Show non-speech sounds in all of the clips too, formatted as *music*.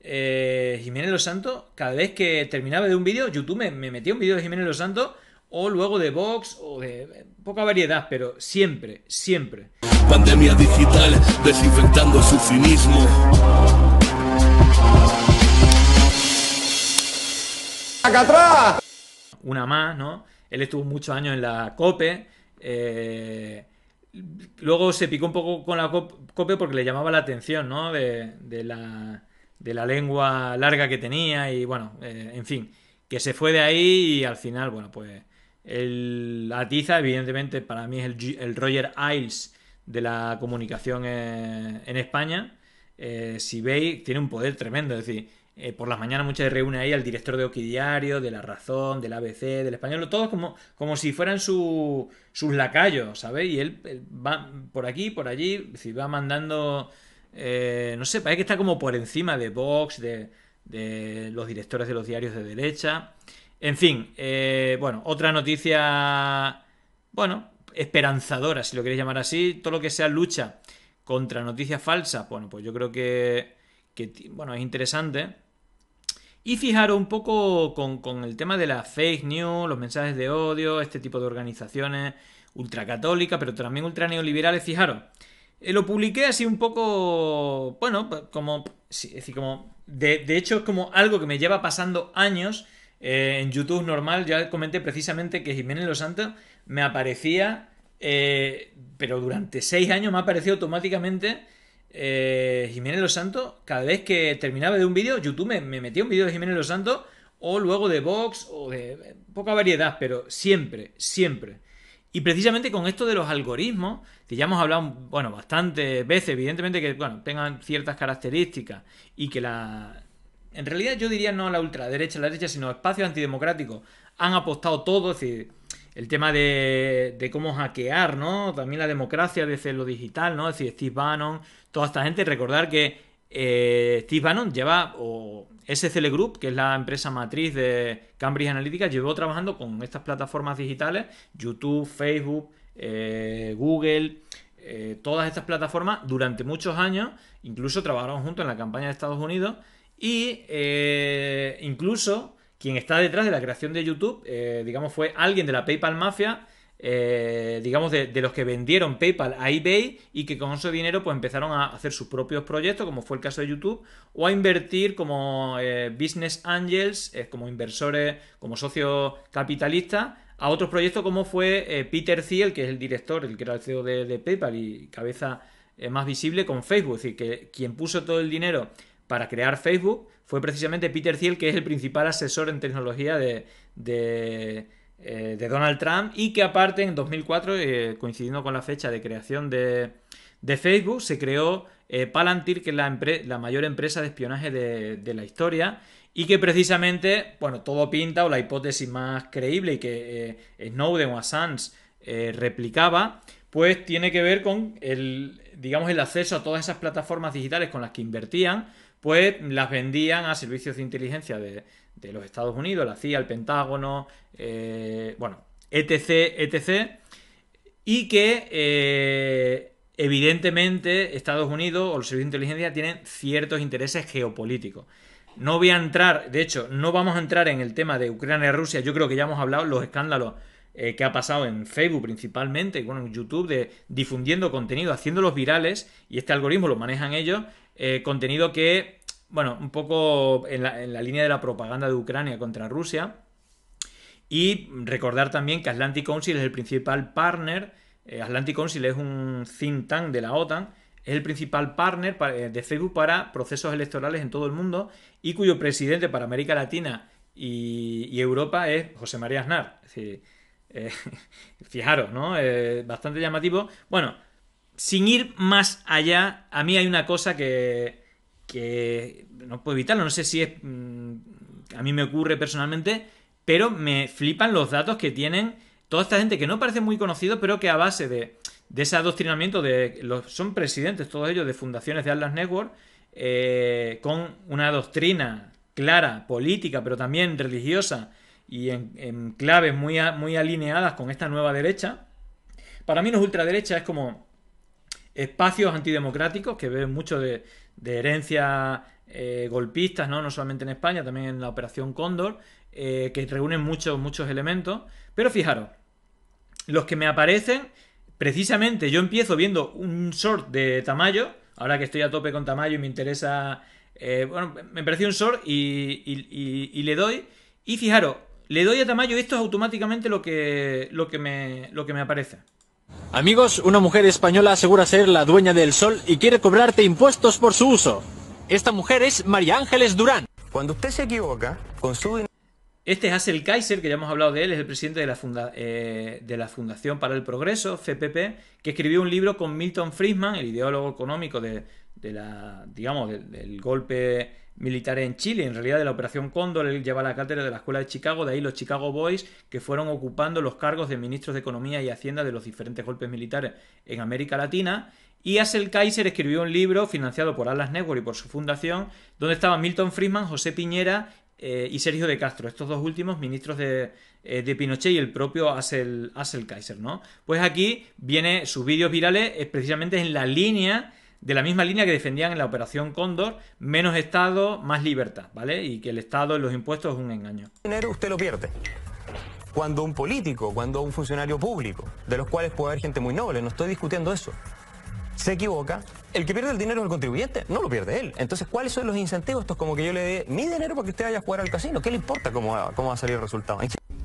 eh, Jiménez Los Santos, cada vez que terminaba de un vídeo, YouTube me, metía un vídeo de Jiménez Los Santos o luego de Vox o de eh, poca variedad, pero siempre, siempre. Pandemia digital desinfectando su cinismo. ¡Acá atrás! Una más, ¿no? Él estuvo muchos años en la COPE. Eh, luego se picó un poco con la COPE porque le llamaba la atención, ¿no? de la de la lengua larga que tenía y bueno, eh, en fin, que se fue de ahí y al final, bueno, pues el Atiza evidentemente para mí es el, Roger Ailes de la comunicación eh, en, España. Eh, si veis, tiene un poder tremendo, es decir, por las mañanas muchas veces reúne ahí al director de Oquidiario, de La Razón, del ABC, del Español, todos como, como si fueran sus lacayos, ¿sabéis? Y él, él, va por aquí, por allí, si va mandando eh, no sé, parece que está como por encima de Vox, de, los directores de los diarios de derecha. En fin, eh, bueno, otra noticia, bueno, esperanzadora, si lo queréis llamar así, todo lo que sea lucha contra noticias falsas, bueno, pues yo creo que, bueno, es interesante. Y fijaros un poco con, con, el tema de las fake news, los mensajes de odio, este tipo de organizaciones ultracatólicas, pero también neoliberales fijaros. Eh, lo publiqué así un poco, bueno, como, como, de, hecho es como algo que me lleva pasando años eh, en YouTube normal. Ya comenté precisamente que Jiménez Los Santos me aparecía, eh, pero durante seis años me ha aparecido automáticamente Jiménez Los Santos. Cada vez que terminaba de un vídeo, YouTube me, me metía un vídeo de Jiménez Los Santos o luego de Vox o de poca variedad, pero siempre, siempre. Y precisamente con esto de los algoritmos, que ya hemos hablado, bueno, bastantes veces, evidentemente que, bueno, tengan ciertas características y que la... En realidad yo diría no la ultraderecha, la derecha, sino espacios antidemocráticos han apostado todo, es decir, el tema de, de cómo hackear, ¿no? También la democracia desde lo digital, ¿no? Es decir, Steve Bannon, toda esta gente, recordar que eh, Steve Bannon lleva, o SCL Group, que es la empresa matriz de Cambridge Analytica, llevó trabajando con estas plataformas digitales, YouTube, Facebook, eh, Google, eh, todas estas plataformas durante muchos años, incluso trabajaron juntos en la campaña de Estados Unidos y incluso quien está detrás de la creación de YouTube, digamos, fue alguien de la PayPal Mafia eh, digamos, de, los que vendieron PayPal a eBay y que con ese dinero pues empezaron a hacer sus propios proyectos, como fue el caso de YouTube, o a invertir como eh, business angels, eh, como inversores, como socios capitalistas, a otros proyectos como fue Peter Thiel, que es el director, el que era el CEO de, PayPal y cabeza más visible con Facebook, es decir, que quien puso todo el dinero para crear Facebook fue precisamente Peter Thiel, que es el principal asesor en tecnología de eh, de Donald Trump y que aparte en 2004, eh, coincidiendo con la fecha de creación de, Facebook, se creó eh, Palantir, que es la, la, mayor empresa de espionaje de, la historia y que precisamente, bueno, todo pinta o la hipótesis más creíble y que Snowden o Assange replicaba, pues tiene que ver con el, digamos, el acceso a todas esas plataformas digitales con las que invertían, pues las vendían a servicios de inteligencia de, de los Estados Unidos, la CIA, el Pentágono, eh, bueno, etc., etc., y que eh, evidentemente Estados Unidos o los servicios de inteligencia tienen ciertos intereses geopolíticos. No voy a entrar, de hecho, no vamos a entrar en el tema de Ucrania y Rusia, yo creo que ya hemos hablado los escándalos eh, que ha pasado en Facebook principalmente, y bueno, en YouTube, de difundiendo contenido, haciéndolos virales, y este algoritmo lo manejan ellos, contenido que bueno, un poco en la, línea de la propaganda de Ucrania contra Rusia. Y recordar también que Atlantic Council es el principal partner, eh, Atlantic Council es un think tank de la OTAN, es el principal partner eh, de Facebook para procesos electorales en todo el mundo y cuyo presidente para América Latina y, Europa es José María Aznar. Eh, *laughs* fijaros, ¿no? bastante llamativo. Bueno, sin ir más allá, a mí hay una cosa que que no puedo evitarlo, no sé si es... Mm, a mí me ocurre personalmente, pero me flipan los datos que tienen toda esta gente que no parece muy conocido, pero que a base de, ese adoctrinamiento, de los, son presidentes todos ellos de fundaciones de Atlas Network, eh, con una doctrina clara, política, pero también religiosa, y en, claves muy, muy alineadas con esta nueva derecha. Para mí no es ultraderecha, es como espacios antidemocráticos que ven mucho de, herencias eh, golpistas, ¿no? solamente en España, también en la Operación Cóndor, eh, que reúnen muchos, muchos elementos. Pero fijaros, los que me aparecen, precisamente yo empiezo viendo un short de Tamayo, ahora que estoy a tope con Tamayo y me interesa, eh, bueno, me pareció un short y, le doy, y fijaros, le doy a Tamayo y esto es automáticamente lo que, lo que, me, lo que me aparece. Amigos, una mujer española asegura ser la dueña del sol y quiere cobrarte impuestos por su uso. Esta mujer es María Ángeles Durán. Cuando usted se equivoca con su este es Hassel Kaiser, que ya hemos hablado de él, es el presidente de la, eh, de la Fundación para el Progreso, CPP, que escribió un libro con Milton Friedman, el ideólogo económico de, la, digamos, del, golpe militar en Chile, en realidad de la Operación Cóndor, él lleva la cátedra de la Escuela de Chicago, de ahí los Chicago Boys, que fueron ocupando los cargos de ministros de Economía y Hacienda de los diferentes golpes militares en América Latina. Y Hassel Kaiser escribió un libro financiado por Atlas Network y por su fundación, donde estaba Milton Friedman, José Piñera eh, y Sergio de Castro, estos dos últimos ministros de, eh, Pinochet y el propio Axel Kaiser, ¿no? Pues aquí viene sus vídeos virales precisamente en la línea, de la misma línea que defendían en la Operación Cóndor, menos Estado, más libertad, ¿vale? Y que el Estado y los impuestos es un engaño. Dinero usted lo pierde. Cuando un político, cuando un funcionario público, de los cuales puede haber gente muy noble, no estoy discutiendo eso, se equivoca, el que pierde el dinero es el contribuyente, no lo pierde él. Entonces, ¿cuáles son los incentivos? Esto es como que yo le dé mi dinero para que usted vaya a jugar al casino. ¿Qué le importa cómo va, cómo a salir el resultado?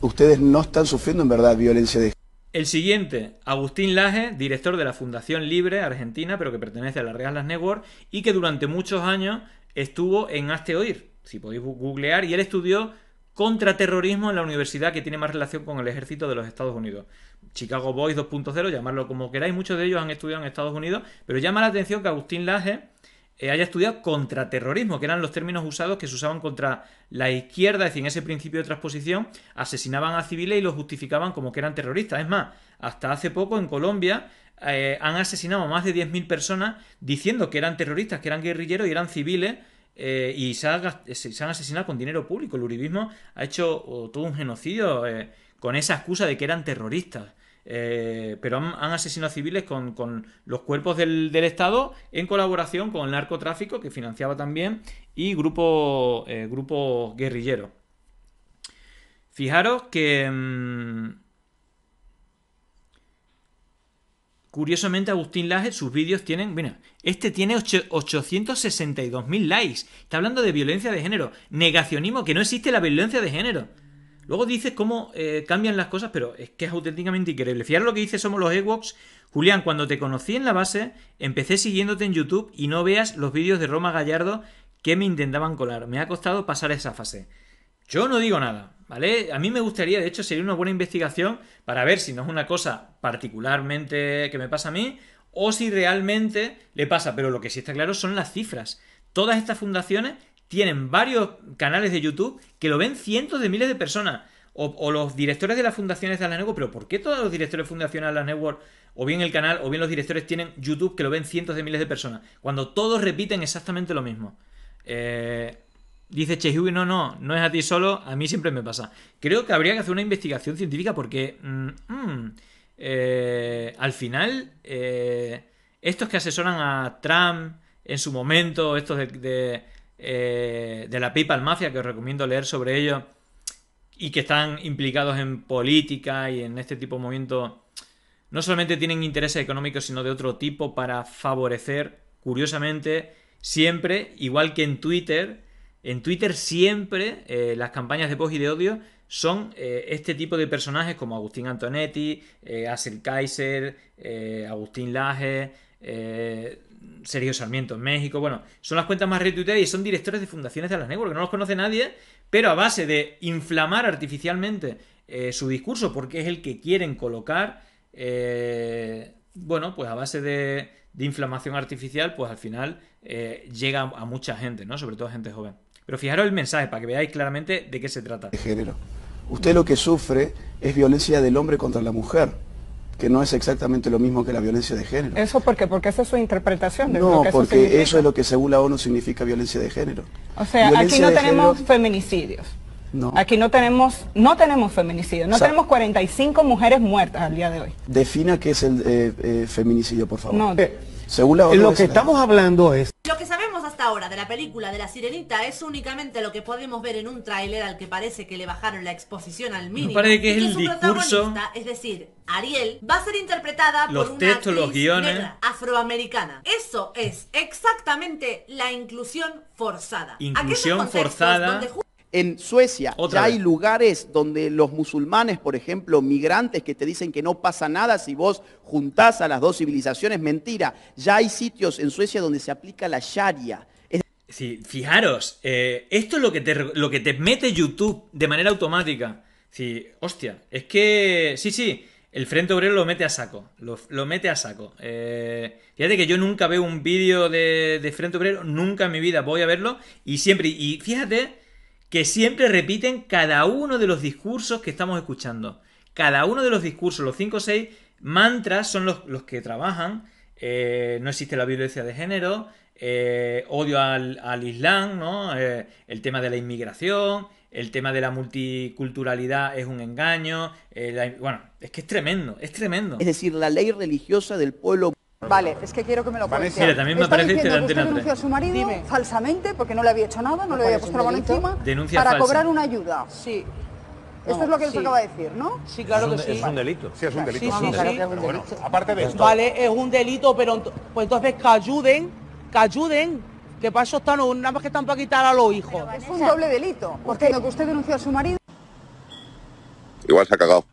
Ustedes no están sufriendo en verdad violencia de... El siguiente, Agustín Laje, director de la Fundación Libre Argentina, pero que pertenece a la Real Las Network, y que durante muchos años estuvo en Hazte Oír, si podéis googlear, y él estudió contraterrorismo en la universidad que tiene más relación con el ejército de los Estados Unidos. Chicago Boys 2.0, llamarlo como queráis, muchos de ellos han estudiado en Estados Unidos, pero llama la atención que Agustín Laje eh, haya estudiado contraterrorismo, que eran los términos usados que se usaban contra la izquierda, es decir, en ese principio de transposición, asesinaban a civiles y los justificaban como que eran terroristas. Es más, hasta hace poco en Colombia eh, han asesinado a más de 10.000 personas diciendo que eran terroristas, que eran guerrilleros y eran civiles eh, y se han, asesinado con dinero público. El uribismo ha hecho todo un genocidio eh, con esa excusa de que eran terroristas. Eh, pero han, asesinado civiles con, los cuerpos del, Estado en colaboración con el narcotráfico que financiaba también y grupos grupo guerrilleros. Fijaros que... Mm, Curiosamente, Agustín Laje, sus vídeos tienen. Mira, este tiene 862.000 likes. Está hablando de violencia de género. Negacionismo, que no existe la violencia de género. Luego dices cómo eh, cambian las cosas, pero es que es auténticamente increíble. fíjate lo que dice Somos los Ewoks. Julián, cuando te conocí en la base, empecé siguiéndote en YouTube y no veas los vídeos de Roma Gallardo que me intentaban colar. Me ha costado pasar esa fase. Yo no digo nada. ¿Vale? A mí me gustaría, de hecho, sería una buena investigación para ver si no es una cosa particularmente que me pasa a mí o si realmente le pasa. Pero lo que sí está claro son las cifras. Todas estas fundaciones tienen varios canales de YouTube que lo ven cientos de miles de personas. O, los directores de las fundaciones de la Network, pero ¿por qué todos los directores de fundaciones de Alan Network, o bien el canal, o bien los directores tienen YouTube que lo ven cientos de miles de personas? Cuando todos repiten exactamente lo mismo. Eh, Dice y no, no, no es a ti solo, a mí siempre me pasa. Creo que habría que hacer una investigación científica porque mm, mm, eh, al final eh, estos que asesoran a Trump en su momento, estos de, de, eh, de la PayPal Mafia, que os recomiendo leer sobre ellos, y que están implicados en política y en este tipo de movimientos, no solamente tienen intereses económicos, sino de otro tipo para favorecer, curiosamente, siempre, igual que en Twitter, en Twitter siempre eh, las campañas de post y de odio son eh, este tipo de personajes como Agustín Antonetti, eh, Axel Kaiser, eh, Agustín Laje, Sergio Sarmiento en México. Bueno, son las cuentas más retuiteadas y son directores de fundaciones de las que No los conoce nadie, pero a base de inflamar artificialmente su discurso, porque es el que quieren colocar, bueno, pues a base de, inflamación artificial, pues al final llega a mucha gente, ¿no? Sobre todo gente joven. Pero fijaros el mensaje para que veáis claramente de qué se trata. De género. Usted lo que sufre es violencia del hombre contra la mujer que no es exactamente lo mismo que la violencia de género. ¿Eso por qué? Porque esa es su interpretación de no, porque eso, es lo que según la ONU significa violencia de género. O sea, aquí no tenemos feminicidios. No. Aquí no tenemos, no tenemos feminicidios. no tenemos 45 mujeres muertas al día de hoy. Defina qué es el eh, eh, feminicidio, por favor. No. Eh, según Lo que estamos hablando es... Lo que sabemos hasta ahora de la película de la sirenita es únicamente lo que podemos ver en un tráiler al que parece que le bajaron la exposición al mínimo. parece que es y el su discurso... Es decir, Ariel va a ser interpretada por una los afroamericana. Eso es exactamente la inclusión forzada. Inclusión forzada. En Suecia ya hay lugares donde los musulmanes, por ejemplo, migrantes que te dicen que no pasa nada si vos juntás a las dos civilizaciones, mentira. Ya hay sitios en Suecia donde se aplica la sharia. Sí, fijaros, eh, esto es lo que, te, lo que te mete YouTube de manera automática. Sí, hostia, es que... Sí, sí, el Frente Obrero lo mete a saco, lo, mete a saco. Eh, fíjate que yo nunca veo un vídeo de, de Frente Obrero, nunca en mi vida voy a verlo, y siempre, y fíjate que siempre repiten cada uno de los discursos que estamos escuchando. Cada uno de los discursos, los 5 o 6 mantras son los, que trabajan. Eh, no existe la violencia de género, eh, odio al, Islam, ¿no? Eh, el tema de la inmigración, el tema de la multiculturalidad es un engaño. bueno, es que es tremendo, es tremendo. Es decir, la ley religiosa del pueblo Vale, es que quiero que me lo cuente. Mira, también me diciendo que usted denunció a su marido falsamente porque no le había hecho nada, no le había puesto la mano encima para cobrar una ayuda. Sí. Esto es lo que él se acaba de decir, ¿no? Sí, claro que sí. Es un delito. Sí, es un delito. Sí, es un aparte de esto... Vale, es un delito, pero pues entonces que ayuden, que ayuden, que para eso están, nada más que están para quitar a los hijos. Es un doble delito, porque lo que usted denunció a su marido... Igual se ha cagado.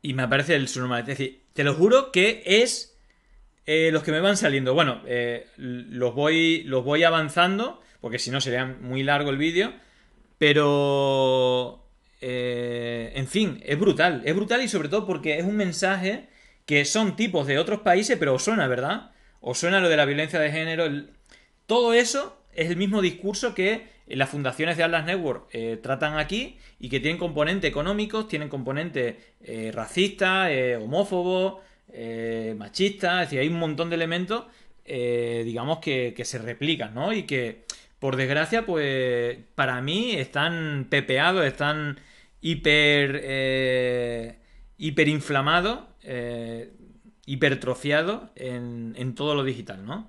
Y me aparece el su es decir, te lo juro que es eh, los que me van saliendo, bueno, eh, los, voy, los voy avanzando, porque si no sería muy largo el vídeo, pero... Eh, en fin, es brutal, es brutal y sobre todo porque es un mensaje que son tipos de otros países, pero os suena, ¿verdad? Os suena lo de la violencia de género. Todo eso es el mismo discurso que las fundaciones de Atlas Network tratan aquí y que tienen componentes económicos, tienen componentes racistas, racista, homófobo, eh, machista, es decir, hay un montón de elementos, eh, digamos, que, se replican, ¿no? Y que, por desgracia, pues para mí están pepeados, están hiper... Eh, hiperinflamados, eh, hipertrofiados en, en todo lo digital, ¿no?